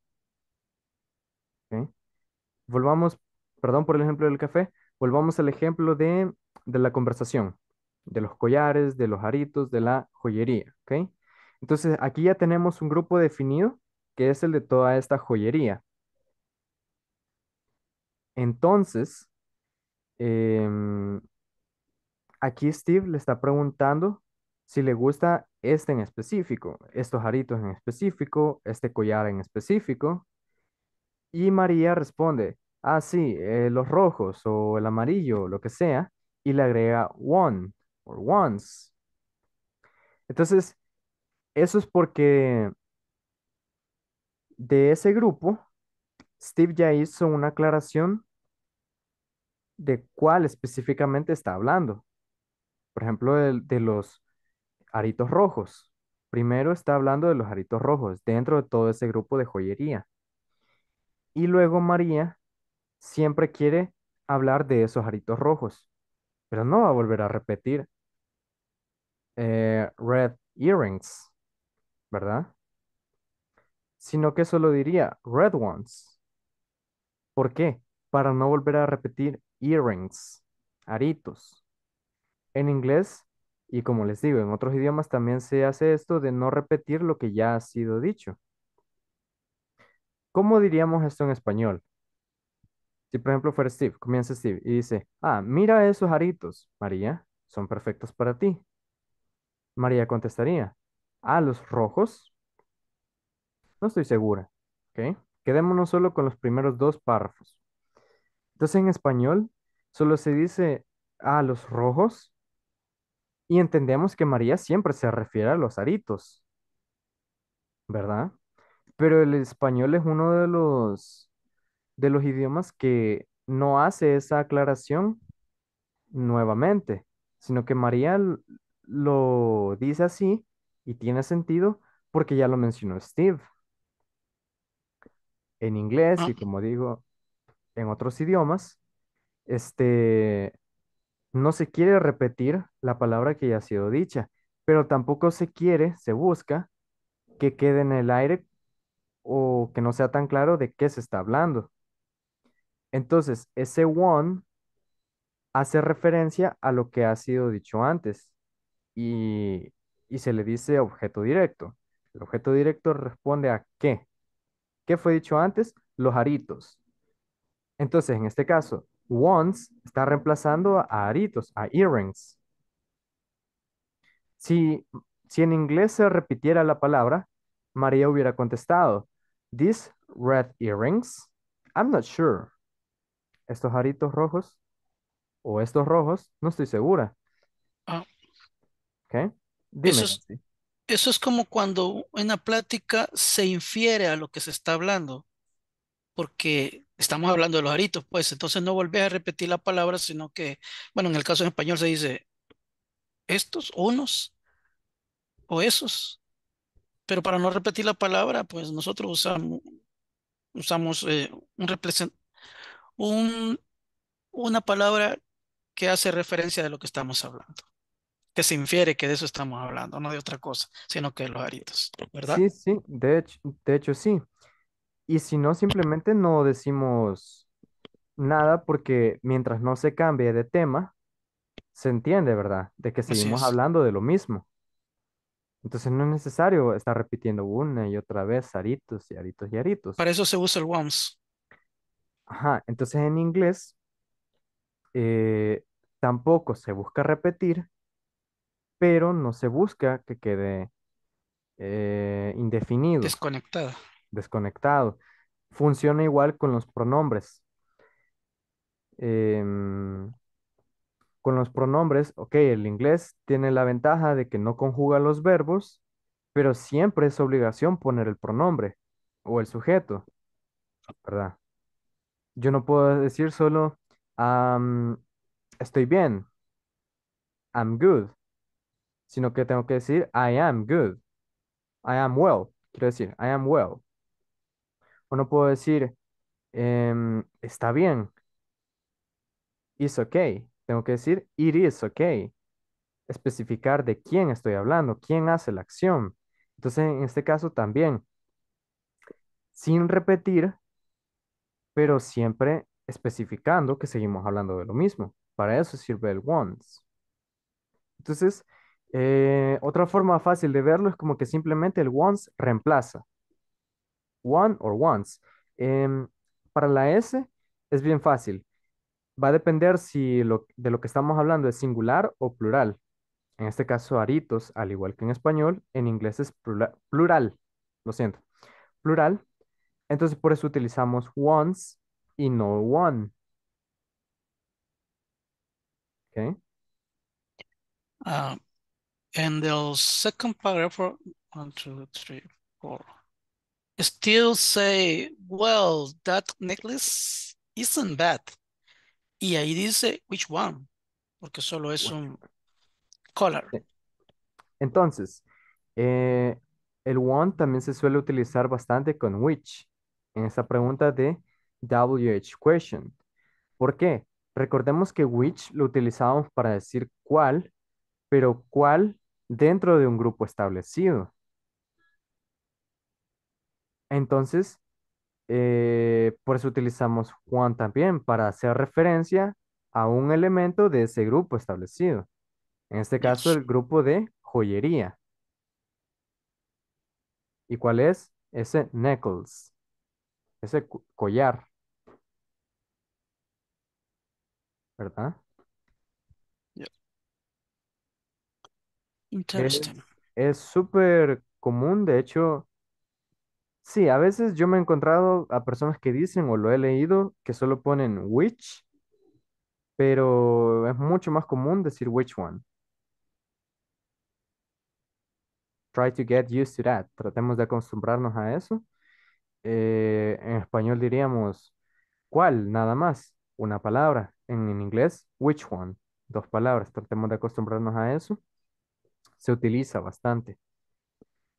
Volvamos, perdón por el ejemplo del café, volvamos al ejemplo de la conversación de los collares, de los aritos, de la joyería, ¿ok? Entonces aquí ya tenemos un grupo definido que es el de toda esta joyería. Entonces, em, aquí Steve le está preguntando si le gusta este en específico, estos aritos en específico, este collar en específico. Y María responde, ah, sí, eh, los rojos o el amarillo, lo que sea, y le agrega one, or once, Entonces, eso es porque de ese grupo, Steve ya hizo una aclaración de cuál específicamente está hablando. Por ejemplo, de, de los aritos rojos. Primero está hablando de los aritos rojos dentro de todo ese grupo de joyería. Y luego María siempre quiere hablar de esos aritos rojos, pero no va a volver a repetir eh, red earrings, ¿verdad? Sino que solo diría red ones. ¿Por qué? Para no volver a repetir earrings, aritos. En inglés, y como les digo, en otros idiomas también se hace esto de no repetir lo que ya ha sido dicho. ¿Cómo diríamos esto en español? Si por ejemplo fuera Steve, comienza Steve y dice, ah, mira esos aritos, María, son perfectos para ti. María contestaría, ¿a ah, los rojos? No estoy segura. ¿okay? Quedémonos solo con los primeros dos párrafos. Entonces en español solo se dice a ah, los rojos y entendemos que María siempre se refiere a los aritos, ¿verdad? Pero el español es uno de los, de los idiomas que no hace esa aclaración nuevamente, sino que María lo dice así y tiene sentido porque ya lo mencionó Steve. En inglés y como digo, en otros idiomas, este, no se quiere repetir la palabra que ya ha sido dicha, pero tampoco se quiere, se busca que quede en el aire o que no sea tan claro de qué se está hablando. Entonces, ese one hace referencia a lo que ha sido dicho antes y, se le dice objeto directo. El objeto directo responde a qué. ¿Qué fue dicho antes? Los aritos. Entonces, en este caso, once está reemplazando a aritos, a earrings. Si, si en inglés se repitiera la palabra, María hubiera contestado, these red earrings, I'm not sure. Estos aritos rojos o estos rojos, no estoy segura. Ah, eso, es, como cuando en plática se infiere a lo que se está hablando, porque estamos hablando de los aritos, pues entonces no volvés a repetir la palabra, sino que, bueno, en el caso en español se dice estos, unos o esos. Pero para no repetir la palabra, pues nosotros usamos, usamos eh, un, un, una palabra que hace referencia de lo que estamos hablando que se infiere que de eso estamos hablando, no de otra cosa, sino que los aritos, ¿verdad? Sí, sí, de hecho, de hecho sí. Y si no, simplemente no decimos nada porque mientras no se cambie de tema, se entiende, ¿verdad? De que seguimos hablando de lo mismo. Entonces no es necesario estar repitiendo una y otra vez aritos y aritos y aritos. Para eso se usa el once. Ajá, entonces en inglés eh, tampoco se busca repetir, pero no se busca que quede eh, indefinido. Desconectado. Desconectado. Funciona igual con los pronombres. Em, con los pronombres, ok, el inglés tiene la ventaja de que no conjuga los verbos, pero siempre es obligación poner el pronombre o el sujeto, ¿verdad? Yo no puedo decir solo estoy bien, I'm good, sino que tengo que decir I am good. I am well. Quiero decir, I am well. O no puedo decir em, está bien. It's okay. Tengo que decir it is okay. Especificar de quién estoy hablando, quién hace la acción. Entonces, en este caso también, sin repetir, pero siempre especificando que seguimos hablando de lo mismo. Para eso sirve el once. Entonces, eh, otra forma fácil de verlo es como que simplemente el once reemplaza. One or once. Em, para la S es bien fácil. Va a depender si de lo que estamos hablando es singular o plural. En este caso, aritos, al igual que en español, en inglés es plural, lo siento, plural. Entonces, por eso utilizamos once y no one. ¿Ok? Ah, And the second paragraph, one, two, three, four, still say, well, that necklace isn't bad. Y ahí dice, which one, porque solo es un color. Entonces, eh, el one también se suele utilizar bastante con which, en esa pregunta de WH question. ¿Por qué? Recordemos que which lo utilizamos para decir cuál, pero cuál dentro de un grupo establecido. Entonces, eh, por eso utilizamos Juan también para hacer referencia a un elemento de ese grupo establecido. En este caso, el grupo de joyería. ¿Y cuál es? Ese necklace. Ese collar. ¿Verdad? Es súper común, de hecho, sí, a veces yo me he encontrado a personas que dicen o lo he leído que solo ponen which, pero es mucho más común decir which one. Try to get used to that. Tratemos de acostumbrarnos a eso. Eh, en español diríamos cuál, nada más, una palabra. en inglés, which one, dos palabras. Tratemos de acostumbrarnos a eso se utiliza bastante.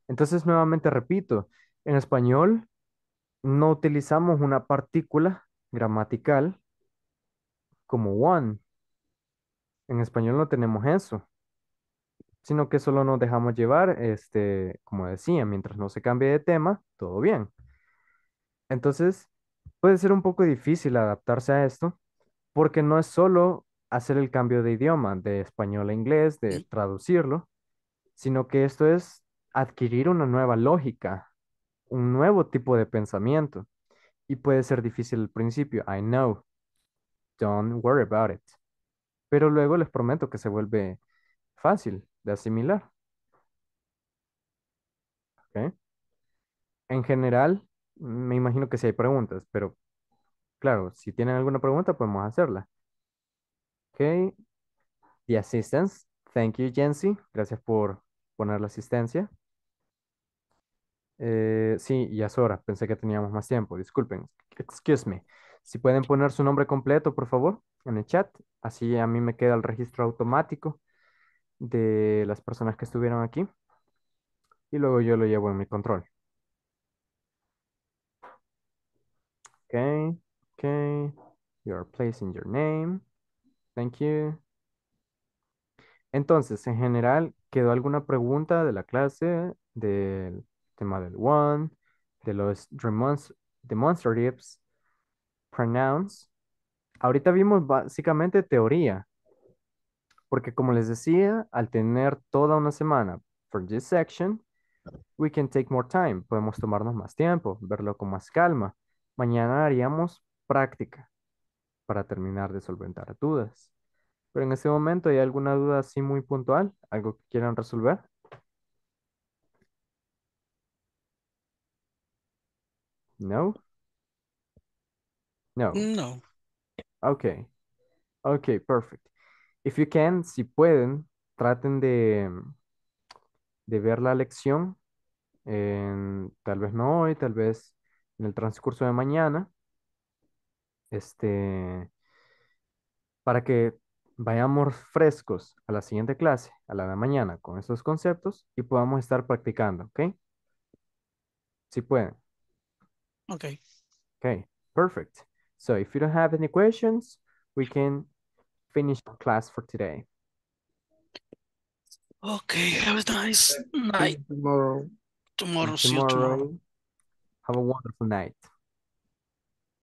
Entonces, nuevamente repito, en español no utilizamos una partícula gramatical como one. En español no tenemos eso, sino que solo nos dejamos llevar, este, como decía, mientras no se cambie de tema, todo bien. Entonces, puede ser un poco difícil adaptarse a esto, porque no es solo hacer el cambio de idioma, de español a inglés, de traducirlo, sino que esto es adquirir una nueva lógica, un nuevo tipo de pensamiento. Y puede ser difícil al principio, I know, don't worry about it. Pero luego les prometo que se vuelve fácil de asimilar. ¿Okay? En general, me imagino que si hay preguntas, pero claro, si tienen alguna pregunta podemos hacerla. Okay. The assistance. Thank you, Jensi. Gracias por poner la asistencia. Eh, sí, ya es hora. Pensé que teníamos más tiempo. Disculpen. Excuse me. Si pueden poner su nombre completo, por favor, en el chat. Así a mí me queda el registro automático de las personas que estuvieron aquí. Y luego yo lo llevo en mi control. Okay, okay. are placing your name. Thank you. Entonces, en general, ¿quedó alguna pregunta de la clase, del tema del one, de los demonstratives, pronouns? Ahorita vimos básicamente teoría, porque como les decía, al tener toda una semana for this section, we can take more time, podemos tomarnos más tiempo, verlo con más calma. Mañana haríamos práctica para terminar de solventar dudas. Pero en este momento, ¿hay alguna duda así muy puntual? ¿Algo que quieran resolver? No? No. No. Ok, Okay, perfect. If you can, si pueden, traten de, de ver la lección. tal vez no hoy, tal vez en el transcurso de mañana. Este, para que vayamos frescos a la siguiente clase, a la de mañana, con estos conceptos y podamos estar practicando, ¿ok? Si pueden. Ok. Ok, perfect. So if you don't have any questions, we can finish class for today. Okay, have a nice night. Tomorrow. Tomorrow, tomorrow. See you tomorrow. Have a wonderful night.